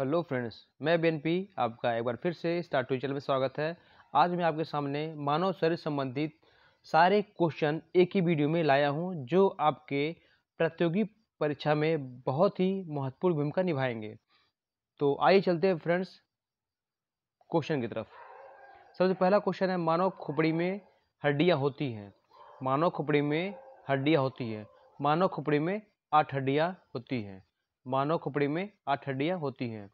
hello friends मैं बेन पी आपका एक बार फिर से स्टार टू चैनल में स्वागत है आज मैं आपके सामने मानव शरीर संबंधित सारे क्वेश्चन एक ही वीडियो में लाया हूं जो आपके प्रतियोगी परीक्षा में बहुत ही महत्वपूर्ण भूमिका निभाएंगे तो आइए चलते हैं फ्रेंड्स क्वेश्चन की तरफ सबसे पहला क्वेश्चन है मानव खोपड़ी में हड्डियाँ होती हैं मानव खोपड़ी में हड्डियाँ होती हैं मानव खोपड़ी में आठ हड्डियाँ होती हैं मानव खोपड़ी में आठ हड्डियाँ होती हैं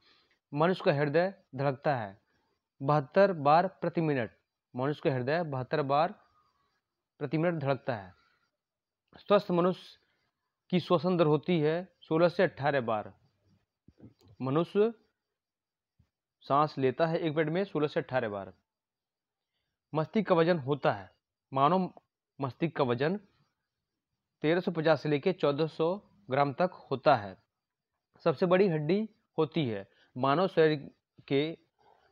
मनुष्य का हृदय धड़कता है बहत्तर बार प्रति मिनट मनुष्य का हृदय बहत्तर बार प्रति मिनट धड़कता है स्वस्थ मनुष्य की श्वसन दर होती है सोलह से अट्ठारह बार मनुष्य सांस लेता है एक मिनट में सोलह से अट्ठारह बार मस्तिष्क का वजन होता है मानव मस्तिष्क का वजन तेरह सौ पचास से लेकर चौदह सौ ग्राम तक होता है सबसे बड़ी हड्डी होती है मानव शरीर के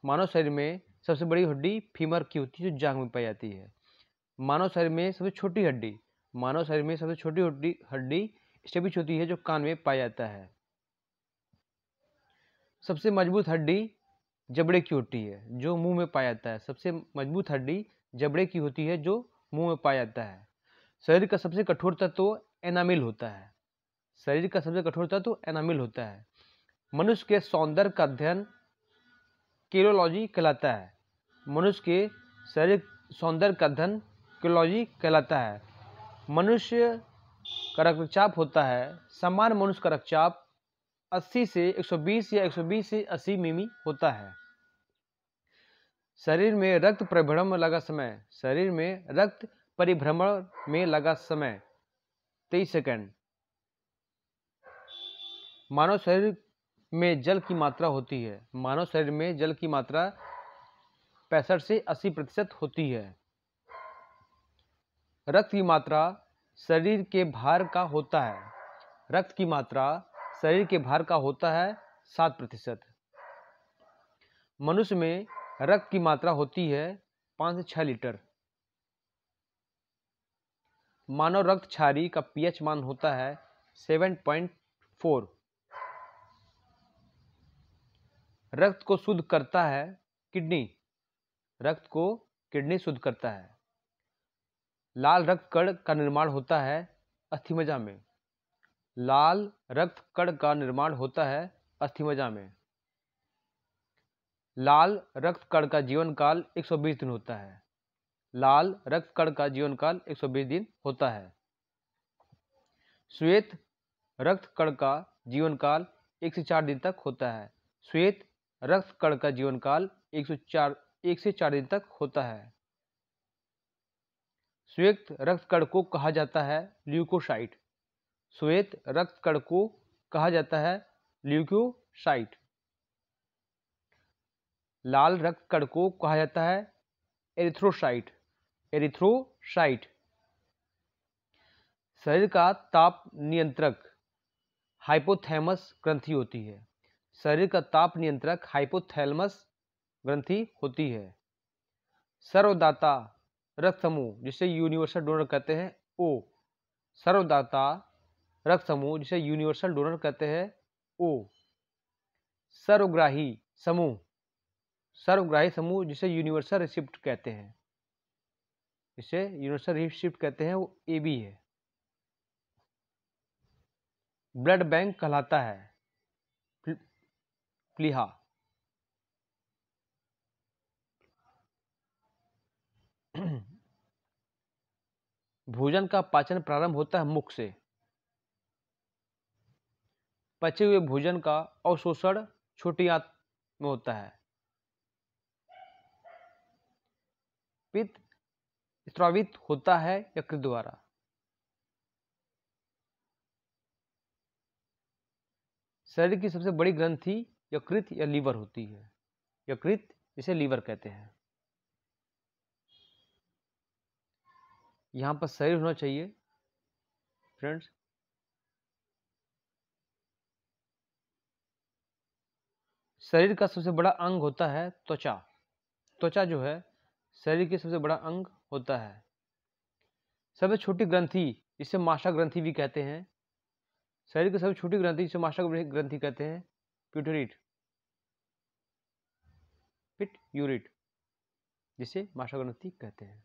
मानव शरीर में सबसे बड़ी हड्डी फीमर की होती है जो जांग में पाई जाती है मानव शरीर में सबसे छोटी हड्डी मानव शरीर में सबसे छोटी हड्डी हड्डी स्टेबिच होती है जो कान में पाया जाता है सबसे मजबूत हड्डी जबड़े की होती है जो मुंह में पाया जाता है सबसे मजबूत हड्डी जबड़े की होती है जो मुंह में पाया जाता है शरीर का सबसे कठोर तत्व तो एनामिल होता है शरीर का सबसे कठोर तत्व एनामिल होता है मनुष्य के सौंदर्य का अध्ययन केरोलॉजी कहलाता है मनुष्य के शरीर सौंदर्य का अध्ययन केरोलॉजी कहलाता है मनुष्य का रक्तचाप होता है सामान्य मनुष्य का रक्तचाप 80 से 120 या 120 से 80 मिमी होता है शरीर में रक्त परिभ्रमण लगा समय शरीर में रक्त परिभ्रमण में लगा समय तेईस सेकंड मानव शरीर में जल की मात्रा होती है मानव शरीर में जल की मात्रा पैंसठ से अस्सी प्रतिशत होती है रक्त की मात्रा शरीर के भार का होता है रक्त की मात्रा शरीर के भार का होता है सात प्रतिशत मनुष्य में रक्त की मात्रा होती है पाँच से छः लीटर मानव रक्त छारी का पीएच मान होता है सेवन पॉइंट फोर रक्त को शुद्ध करता है किडनी रक्त को किडनी शुद्ध करता है लाल रक्त कण का निर्माण होता है अस्थिमजा में लाल रक्त कण का निर्माण होता है अस्थिमजा में लाल रक्त कण का जीवन काल 120 दिन होता है लाल रक्त कण का जीवन काल 120 दिन होता है श्वेत रक्त कण का जीवन काल एक से चार दिन तक होता है श्वेत रक्त कण का जीवनकाल चार एक से चार दिन तक होता है श्वेत रक्त कण को कहा जाता है ल्यूकोसाइट श्वेत रक्त कण को कहा जाता है ल्यूकोसाइट लाल रक्त कण को कहा जाता है एरिथ्रोसाइट एरिथ्रोसाइट शरीर का ताप नियंत्रक हाइपोथैमस ग्रंथि होती है शरीर का ताप नियंत्रक हाइपोथैलमस ग्रंथि होती है सर्वदाता रक्त समूह जिसे यूनिवर्सल डोनर कहते हैं ओ सर्वदाता रक्त समूह जिसे यूनिवर्सल डोनर कहते हैं ओ सर्वग्राही समूह सर्वग्राही समूह जिसे यूनिवर्सल रिसिप्ट कहते हैं इसे यूनिवर्सल रिसिप्ट कहते हैं वो ए बी है ब्लड बैंक कहलाता है प्लीहा भोजन का पाचन प्रारंभ होता है मुख से पचे हुए भोजन का अवशोषण छोटी आंत में होता है पित्त स्त्रावित होता है यकृत द्वारा शरीर की सबसे बड़ी ग्रंथि यकृत या लीवर होती है यकृत इसे लीवर कहते हैं यहाँ पर शरीर होना चाहिए फ्रेंड्स शरीर का सबसे बड़ा अंग होता है त्वचा त्वचा जो है शरीर के सबसे बड़ा अंग होता है सबसे छोटी ग्रंथि इसे माशा ग्रंथि भी कहते हैं शरीर की सबसे छोटी ग्रंथि इसे माशा ग्रंथि कहते हैं पिटूरिट पिट यूरिट जिसे माशाग्रंथि कहते हैं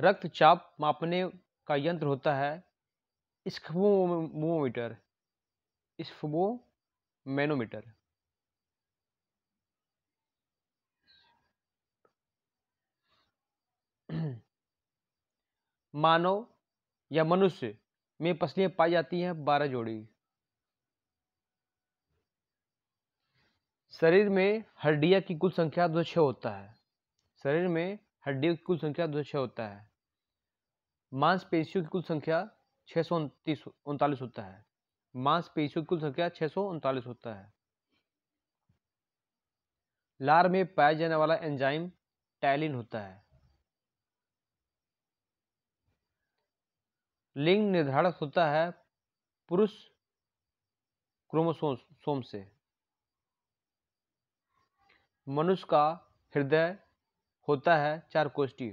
रक्तचाप मापने का यंत्र होता है स्फोमोमीटर स्फोमोमेनोमीटर मानव या मनुष्य में पसलियाँ पाई जाती हैं बारह जोड़ी शरीर में हड्डियाँ की कुल संख्या दो छः होता है शरीर में हड्डियों की कुल संख्या दो छः होता है मांसपेशियों की कुल संख्या छः सौ उनतीस उनतालीस होता है मांसपेशियों की कुल संख्या छः सौ उनतालीस होता है लार में पाया जाने वाला एंजाइम टैलिन होता है लिंग निर्धारित होता है पुरुष क्रोमोसोम से मनुष्य का हृदय होता है चार कोष्ठी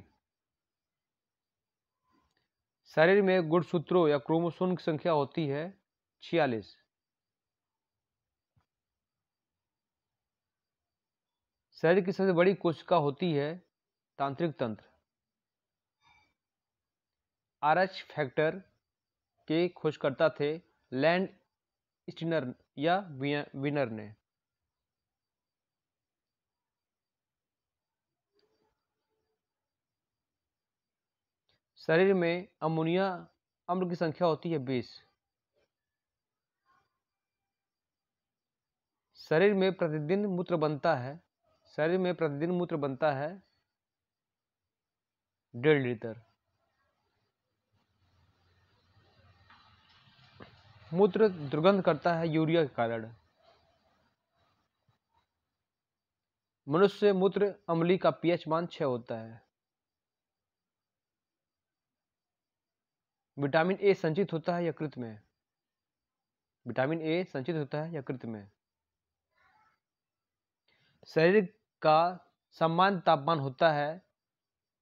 शरीर में गुणसूत्रों या क्रोमोसोम की संख्या होती है छियालीस शरीर की सबसे बड़ी कोशिका होती है तांत्रिक तंत्र आरएच फैक्टर के खोजकर्ता थे लैंड स्टिनर या विनर ने शरीर में अमोनिया अम्ल की संख्या होती है बीस शरीर में प्रतिदिन मूत्र बनता है शरीर में प्रतिदिन मूत्र बनता है डेढ़ लीटर मूत्र दुर्गंध करता है यूरिया के कारण मनुष्य मूत्र अम्ली का पीएच मान छ होता है विटामिन ए संचित होता है यकृत में विटामिन ए संचित होता है यकृत में शरीर का सामान्य तापमान होता है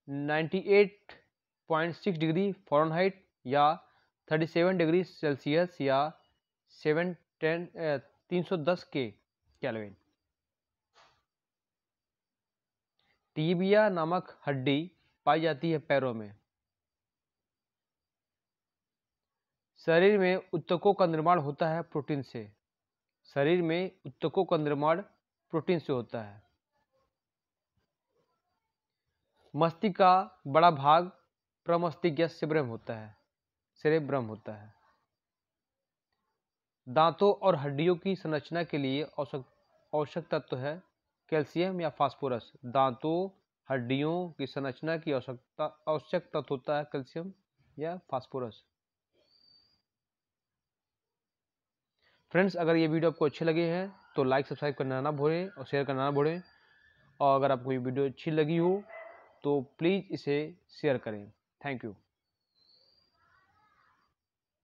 98.6 डिग्री फॉरनहाइट या 37 डिग्री सेल्सियस या सेवन टेन तीन सौ दस के कैलोविन टीबिया नामक हड्डी पाई जाती है पैरों में शरीर में उत्तकों का निर्माण होता है प्रोटीन से शरीर में उत्तकों का निर्माण प्रोटीन से होता है मस्तिष्क का बड़ा भाग प्रमस्तिष्क या सेब्रम होता है सिरेब्रम होता है दांतों और हड्डियों की संरचना के लिए आवश्यक आवश्यक तत्व तो है कैल्शियम या फास्फोरस दांतों हड्डियों की संरचना की आवश्यकता आवश्यक तत्व होता है कैल्शियम या फास्फोरस फ्रेंड्स अगर ये वीडियो आपको अच्छे लगे हैं तो लाइक सब्सक्राइब करना ना भूलें और शेयर करना ना भूलें और अगर आपको ये वीडियो अच्छी लगी हो तो प्लीज़ इसे शेयर करें थैंक यू